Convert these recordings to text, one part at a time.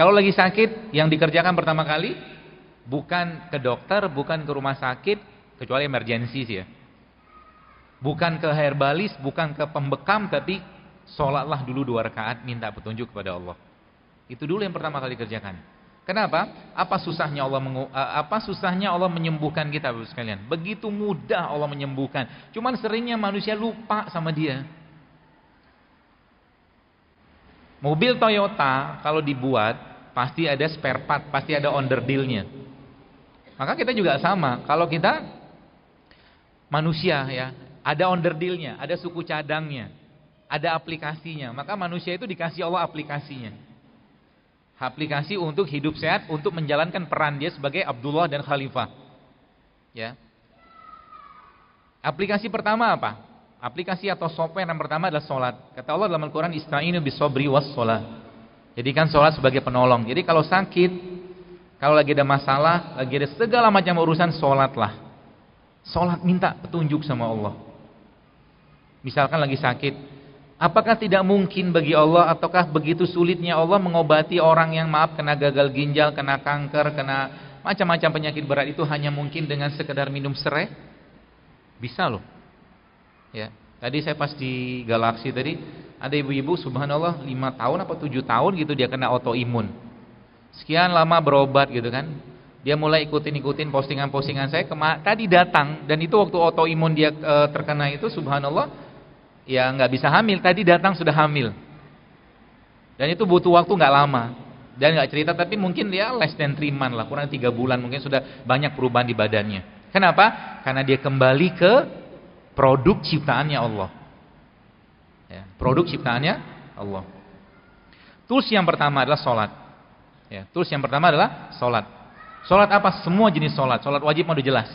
Kalau lagi sakit, yang dikerjakan pertama kali bukan ke dokter, bukan ke rumah sakit, kecuali emergensi sih ya. Bukan ke herbalis, bukan ke pembekam, tapi sholatlah dulu dua rakaat minta petunjuk kepada Allah. Itu dulu yang pertama kali kerjakan. Kenapa? Apa susahnya Allah mengu, apa susahnya Allah menyembuhkan kita Bapak sekalian? Begitu mudah Allah menyembuhkan. Cuman seringnya manusia lupa sama dia. Mobil Toyota kalau dibuat pasti ada spare part, pasti ada onderdilnya. Maka kita juga sama, kalau kita manusia ya, ada onderdilnya, ada suku cadangnya, ada aplikasinya. Maka manusia itu dikasih Allah aplikasinya. Aplikasi untuk hidup sehat, untuk menjalankan peran dia sebagai Abdullah dan Khalifah. Ya. Aplikasi pertama apa? Aplikasi atau software yang pertama adalah sholat. Kata Allah dalam Al-Quran, Ista'inu bisobri was sholat. Jadikan sholat sebagai penolong. Jadi kalau sakit, kalau lagi ada masalah, lagi ada segala macam urusan, sholatlah. Sholat minta petunjuk sama Allah. Misalkan lagi sakit, apakah tidak mungkin bagi Allah ataukah begitu sulitnya Allah mengobati orang yang maaf kena gagal ginjal, kena kanker, kena macam-macam penyakit berat itu hanya mungkin dengan sekedar minum serai? Bisa loh. Ya. Tadi saya pas di galaksi tadi ada ibu-ibu subhanallah 5 tahun apa 7 tahun gitu dia kena autoimun. Sekian lama berobat gitu kan. Dia mulai ikutin-ikutin postingan-postingan saya kema tadi datang dan itu waktu autoimun dia e, terkena itu subhanallah ya nggak bisa hamil tadi datang sudah hamil. Dan itu butuh waktu nggak lama. Dan nggak cerita tapi mungkin dia less than 3 month lah, kurang tiga bulan mungkin sudah banyak perubahan di badannya. Kenapa? Karena dia kembali ke produk ciptaannya Allah. Ya, produk ciptaannya Allah. Tools yang pertama adalah sholat. Ya, tools yang pertama adalah sholat. Sholat apa? Semua jenis sholat. Sholat wajib mau jelas.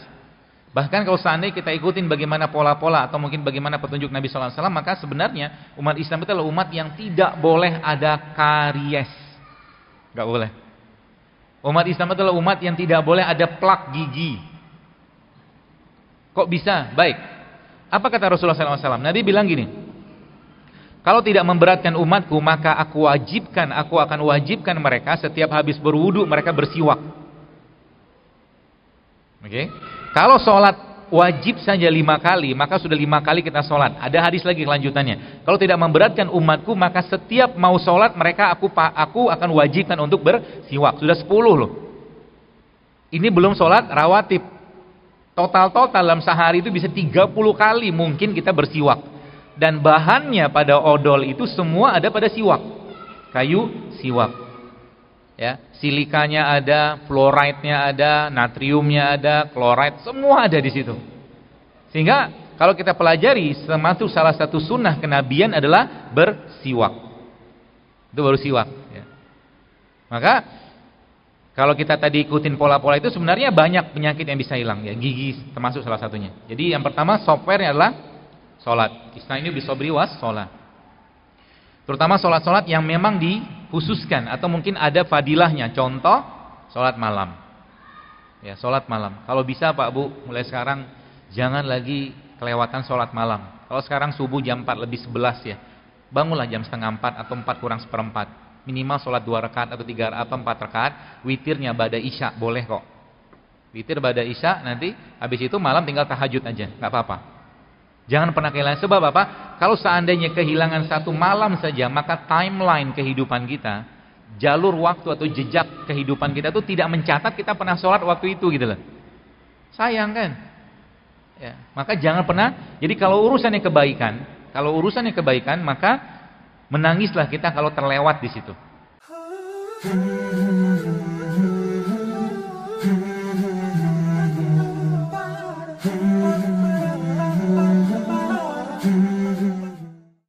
Bahkan kalau seandainya kita ikutin bagaimana pola-pola atau mungkin bagaimana petunjuk Nabi SAW, maka sebenarnya umat Islam itu adalah umat yang tidak boleh ada karies. Gak boleh. Umat Islam itu adalah umat yang tidak boleh ada plak gigi. Kok bisa? Baik. Apa kata Rasulullah SAW? Nabi bilang gini, kalau tidak memberatkan umatku, maka aku wajibkan, aku akan wajibkan mereka setiap habis berwudu mereka bersiwak. Oke. Okay? Kalau sholat wajib saja lima kali, maka sudah lima kali kita sholat. Ada hadis lagi kelanjutannya. Kalau tidak memberatkan umatku, maka setiap mau sholat mereka aku aku akan wajibkan untuk bersiwak. Sudah sepuluh loh. Ini belum sholat rawatib. Total-total dalam sehari itu bisa 30 kali mungkin kita bersiwak dan bahannya pada odol itu semua ada pada siwak. Kayu siwak. Ya, silikanya ada, fluoride-nya ada, natriumnya ada, kloride, semua ada di situ. Sehingga kalau kita pelajari termasuk salah satu sunnah kenabian adalah bersiwak. Itu baru siwak, ya. Maka kalau kita tadi ikutin pola-pola itu sebenarnya banyak penyakit yang bisa hilang ya, gigi termasuk salah satunya. Jadi yang pertama softwarenya adalah Sholat, ini ini bisobri was sholat, Terutama sholat-sholat yang memang dikhususkan atau mungkin ada fadilahnya. Contoh sholat malam. Ya, sholat malam. Kalau bisa Pak Bu, mulai sekarang jangan lagi kelewatan sholat malam. Kalau sekarang subuh jam 4 lebih 11 ya. Bangunlah jam setengah 4 atau 4 kurang seperempat minimal sholat dua rekat atau tiga atau empat rekat, witirnya badai isya boleh kok witir badai isya nanti habis itu malam tinggal tahajud aja nggak apa-apa Jangan pernah kehilangan. Sebab apa? Kalau seandainya kehilangan satu malam saja, maka timeline kehidupan kita, jalur waktu atau jejak kehidupan kita itu tidak mencatat kita pernah sholat waktu itu gitu loh. Sayang kan? Ya, maka jangan pernah. Jadi kalau urusannya kebaikan, kalau urusannya kebaikan, maka menangislah kita kalau terlewat di situ. Hmm.